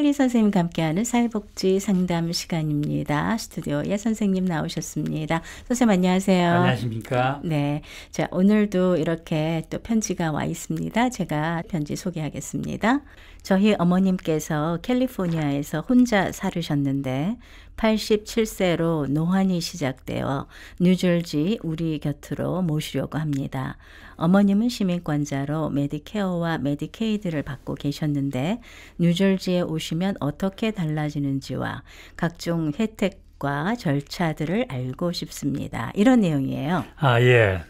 최철리 선생님과 함께하는 사회복지 상담 시간입니다. 스튜디오에 예 선생님 나오셨습니다. 선생님 안녕하세요. 안녕하십니까? 네. 자, 오늘도 이렇게 또 편지가 와 있습니다. 제가 편지 소개하겠습니다. 저희 어머님께서 캘리포니아에서 혼자 살으셨는데 87세로 노환이 시작되어 뉴저지 우리 곁으로 모시려고 합니다. 어머님은 시민권자로 메디케어와 메디케이드를 받고 계셨는데 뉴저지에 오시면 어떻게 달라지는지와 각종 혜택과 절차들을 알고 싶습니다. 이런 내용이에요. 아, 예.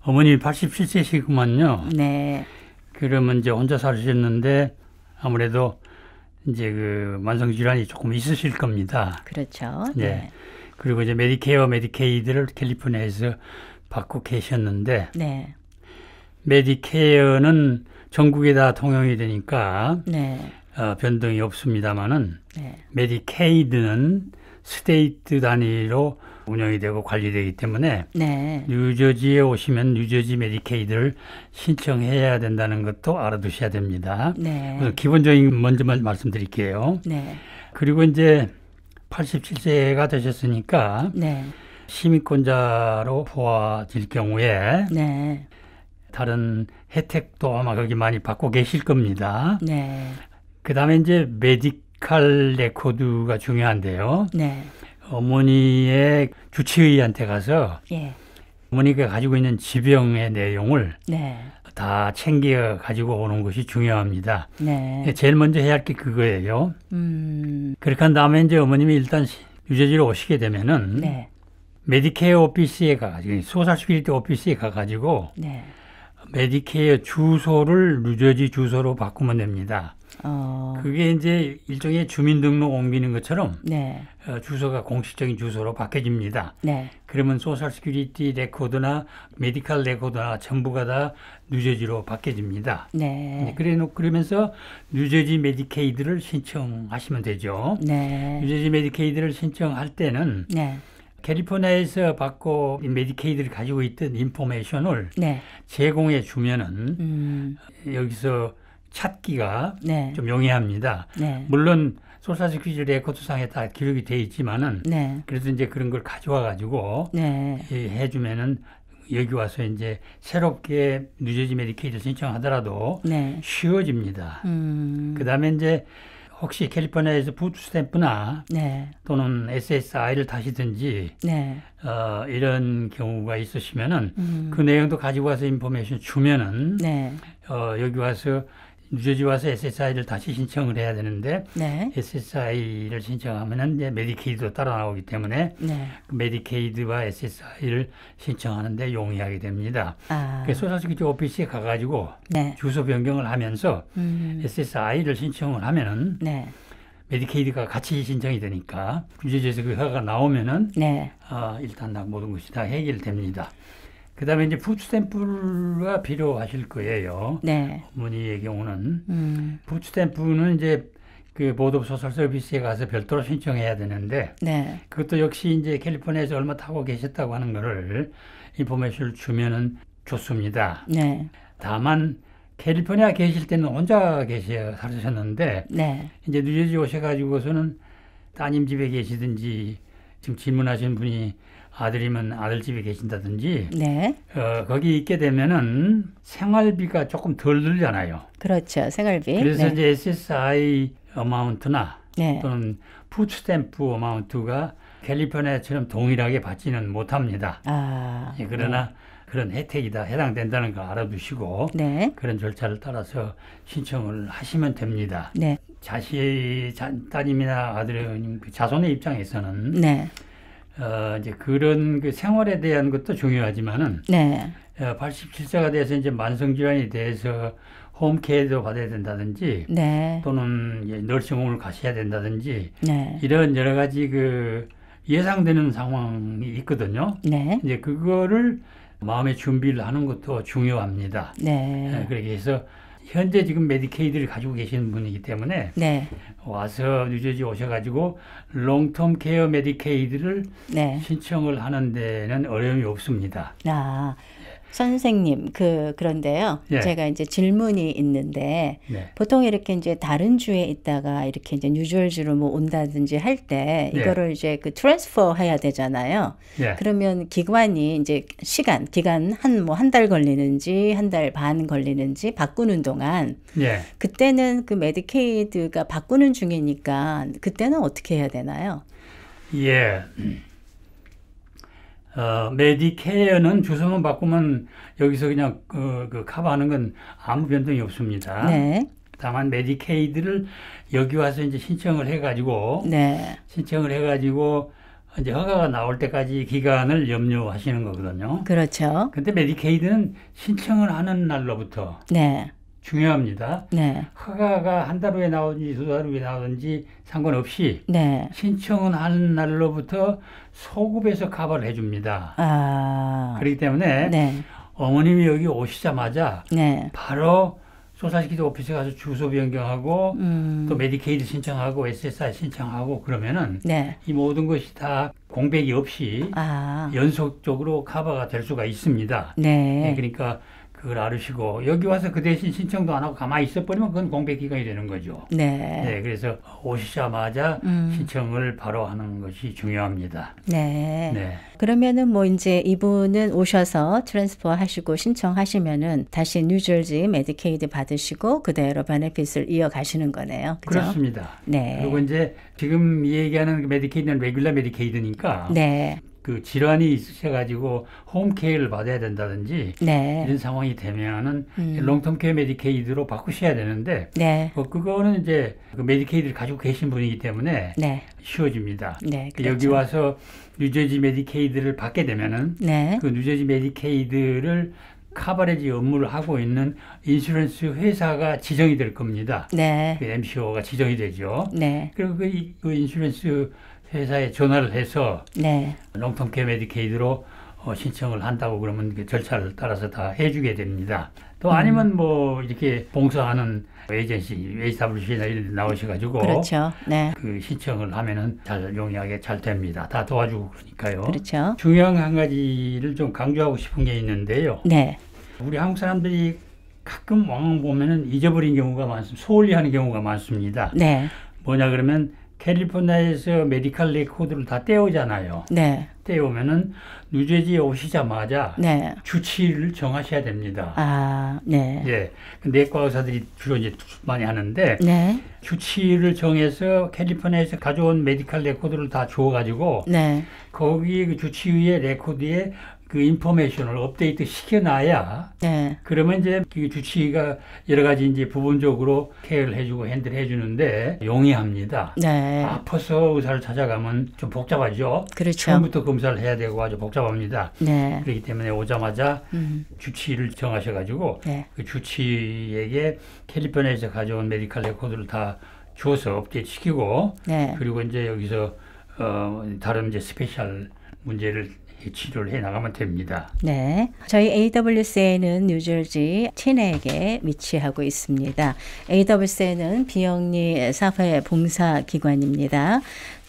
어머니 87세시구만요. 네. 그러면 이제 혼자 살으셨는데 아무래도 이제 그 만성 질환이 조금 있으실 겁니다. 그렇죠. 네. 네. 그리고 이제 메디케어, 메디케이드를 캘리포니아에서 받고 계셨는데 네. 메디케어는 전국에 다 통용이 되니까 네. 어, 변동이 없습니다만은 네. 메디케이드는 스테이트 단위로 운영이 되고 관리되기 때문에 네. 뉴저지에 오시면 뉴저지 메디케이드를 신청해야 된다는 것도 알아두셔야 됩니다. 네. 그래서 기본적인 먼저 말씀드릴게요. 네. 그리고 이제 87세가 되셨으니까 네. 시민권자로 보아질 경우에 네. 다른 혜택도 아마 거기 많이 받고 계실 겁니다. 네. 그 다음에 이제 메디칼 레코드가 중요한데요. 어머니의 주치의한테 가서 예. 어머니가 가지고 있는 지병의 내용을 네. 다 챙겨 가지고 오는 것이 중요합니다. 네. 제일 먼저 해야 할 게 그거예요. 음. 그렇게 한 다음에 이제 어머님이 일단 유재지로 오시게 되면은 네. 메디케어 오피스에 가가지고 소사시빌때 오피스에 가가지고 네. 메디케어 주소를 유저지 주소로 바꾸면 됩니다. 어. 그게 이제 일종의 주민등록 옮기는 것처럼 네. 어, 주소가 공식적인 주소로 바뀌어집니다. 네. 그러면 소셜 스큐리티 레코드나 메디컬 레코드나 전부가 다 뉴저지로 바뀌어집니다. 네. 그래 놓 그러면서 뉴저지 메디케이드를 신청하시면 되죠. 네. 뉴저지 메디케이드를 신청할 때는 네. 캘리포니아에서 받고 메디케이드를 가지고 있던 인포메이션을 네. 제공해 주면은 음. 여기서 찾기가 네. 좀 용이합니다. 네. 물론 소사지 퀴즈 레코드상에 다 기록이 돼 있지만은 네. 그래도 이제 그런 걸 가져와 가지고 네. 해주면은 여기 와서 이제 새롭게 뉴저지 메디케이드 신청하더라도 네. 쉬워집니다. 음. 그다음에 이제 혹시 캘리포니아에서 부트 스탬프나 네. 또는 SSI를 다시든지 어, 이런 경우가 있으시면은 음. 그 내용도 가지고 와서 인포메이션 주면은 어, 여기 와서 뉴저지 와서 SSI를 다시 신청을 해야 되는데 네. SSI를 신청하면은 이제 메디케이드도 따라 나오기 때문에 네. 그 메디케이드와 SSI를 신청하는데 용이하게 됩니다. 아. 그 소셜시큐리티 오피스에 가가지고 네. 주소 변경을 하면서 음. SSI를 신청을 하면은 네. 메디케이드가 같이 신청이 되니까 뉴저지에서 그 허가가 나오면은 네. 아, 일단 다 모든 것이 다 해결됩니다. 그다음에 이제 부드 스탬프가 필요하실 거예요. 네. 어머니의 경우는 음. 푸드 스탬프는 이제 그 보도 소설 서비스에 가서 별도로 신청해야 되는데 네. 그것도 역시 이제 캘리포니아에서 얼마 타고 계셨다고 하는 거를 인포메이션을 주면은 좋습니다. 네. 다만 캘리포니아 계실 때는 혼자 계셔 살으셨는데 네. 이제 늦어지 오셔가지고서는 따님 집에 계시든지 지금 질문하신 분이 아들이면 아들집에 계신다든지 네. 어, 거기 있게 되면은 생활비가 조금 덜 들잖아요. 그렇죠. 생활비. 그래서 네. 이제 SSI 어마운트나 네. 또는 푸드 스탬프 어마운트가 캘리포니아처럼 동일하게 받지는 못합니다. 아, 예, 그러나 네. 그런 혜택이다 해당된다는 걸 알아두시고 네. 그런 절차를 따라서 신청을 하시면 됩니다. 네. 자식의 따님이나 아들의 그 자손의 입장에서는 네. 어, 이제 그런 그 생활에 대한 것도 중요하지만은 네. 87세가 어, 돼서 이제 만성 질환에 대해서 홈케어도 받아야 된다든지 네. 또는 널싱홈을 가셔야 된다든지 네. 이런 여러 가지 그 예상되는 상황이 있거든요. 네. 이제 그거를 마음의 준비를 하는 것도 중요합니다. 네. 예, 그렇게 해서 현재 지금 메디케이드를 가지고 계시는 분이기 때문에 네. 와서 뉴저지 오셔가지고 롱텀 케어 메디케이드를 네. 신청을 하는 데는 어려움이 없습니다. 아, 선생님 그 그런데요. 예. 제가 이제 질문이 있는데 네. 보통 이렇게 이제 다른 주에 있다가 이렇게 이제 뉴저지로 뭐 온다든지 할때 예. 이거를 예. 이제 그 트랜스퍼 해야 되잖아요. 예. 그러면 기관이 이제 시간 기간 한 뭐 한 달 걸리는지 한 달 반 걸리는지 바꾸는 동안 예. 그때는 그 메디케이드가 바꾸는 중이니까 그때는 어떻게 해야 되나요? 예. 음. 어, 메디케어는 주소만 바꾸면 여기서 그냥 그, 그 커버하는 건 아무 변동이 없습니다. 네. 다만 메디케이드를 여기 와서 이제 신청을 해가지고 네. 신청을 해가지고 이제 허가가 나올 때까지 기간을 염려하시는 거거든요. 그렇죠. 근데 메디케이드는 신청을 하는 날로부터 네. 중요합니다. 네. 허가가 한 달 후에 나오든지 두 달 후에 나오든지 상관없이 네. 신청은 하는 날로부터 소급해서 커버를 해줍니다. 아. 그렇기 때문에 네. 어머님이 여기 오시자마자 네. 바로 소사시키드 오피스 가서 주소 변경하고 음. 또 메디케이드 신청하고 SSI 신청하고 그러면은 네. 이 모든 것이 다 공백이 없이 아. 연속적으로 커버가 될 수가 있습니다. 네, 예, 그러니까 그걸 아으시고 여기 와서 그 대신 신청도 안 하고 가만히 있어버리면 그건 공백 기간이 되는 거죠. 네. 네 그래서 오시자마자 음. 신청을 바로 하는 것이 중요합니다. 네. 네. 그러면은 뭐 이제 이분은 오셔서 트랜스퍼 하시고 신청하시면은 다시 뉴저지 메디케이드 받으시고 그대로 베네핏을 이어가시는 거네요. 그죠? 그렇습니다. 네. 그리고 이제 지금 얘기하는 그 메디케이드는 레귤러 메디케이드니까 네. 그 질환이 있으셔가지고 홈케어를 받아야 된다든지 네. 이런 상황이 되면은 음. 롱텀케어 메디케이드로 바꾸셔야 되는데 네. 뭐 그거는 이제 그 메디케이드를 가지고 계신 분이기 때문에 네. 쉬워집니다. 네, 그렇죠. 여기 와서 뉴저지 메디케이드를 받게 되면은 네. 그 뉴저지 메디케이드를 카바레지 업무를 하고 있는 인슈런스 회사가 지정이 될 겁니다. 네. 그 MCO가 지정이 되죠. 네. 그리고 그, 그 인슈런스 회사에 전화를 해서 네. 롱텀케 메디케이드로 어, 신청을 한다고 그러면 그 절차를 따라서 다 해주게 됩니다. 또 음. 아니면 음. 뭐 이렇게 봉사하는 에이전시, HWC나 이런 나오셔가지고 그렇죠. 네. 그 신청을 하면은 잘 용이하게 잘 됩니다. 다 도와주고 그러니까요. 그렇죠. 중요한 한 가지를 좀 강조하고 싶은 게 있는데요. 네. 우리 한국 사람들이 가끔 왕 보면은 잊어버린 경우가 많습니다. 소홀히 하는 경우가 많습니다. 네. 뭐냐 그러면 캘리포니아에서 메디컬 레코드를 다 떼오잖아요. 네. 떼오면은 뉴저지에 오시자마자 네. 주치의를 정하셔야 됩니다. 아, 네. 예. 내과 의사들이 주로 이제 많이 하는데 네. 주치의를 정해서 캘리포니아에서 가져온 메디컬 레코드를 다 주어 가지고 네. 거기 그주치의 레코드에 그 인포메이션을 업데이트 시켜놔야 네. 그러면 이제 그 주치의가 여러 가지 이제 부분적으로 케어를 해주고 핸들 해주는데 용이합니다. 네. 아파서 의사를 찾아가면 좀 복잡하죠. 그렇죠. 처음부터 검사를 해야 되고 아주 복잡합니다. 네. 그렇기 때문에 오자마자 음. 주치의를 정하셔가지고 네. 그 주치의에게 캘리포니아에서 가져온 메디컬 레코드를 다 주어서 업데이트 시키고 네. 그리고 이제 여기서 어 다른 이제 스페셜 문제를 치료를 해 나가면 됩니다. 네. 저희 AWC는 뉴저지 친해에 위치하고 있습니다. AWC는 비영리 사회 봉사 기관입니다.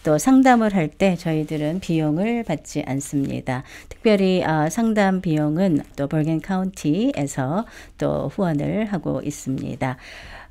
또 상담을 할 때 저희들은 비용을 받지 않습니다. 특별히 어, 상담 비용은 또 벌겐 카운티에서 또 후원을 하고 있습니다.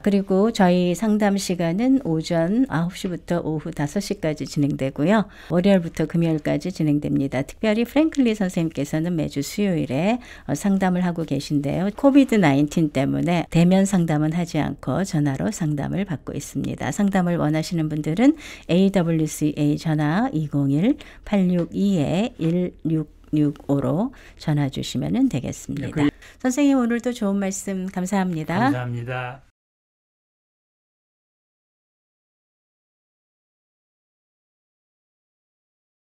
그리고 저희 상담 시간은 오전 9시부터 오후 5시까지 진행되고요. 월요일부터 금요일까지 진행됩니다. 특별히 프랭클리 선생님께서는 매주 수요일에 어, 상담을 하고 계신데요. 코비드 19 때문에 대면 상담은 하지 않고 전화로 상담을 받고 있습니다. 상담을 원하시는 분들은 AWC s a 전화 201-862-1665로 전화 주시면 되겠습니다. 네, 그... 선생님 오늘도 좋은 말씀 감사합니다. 감사합니다.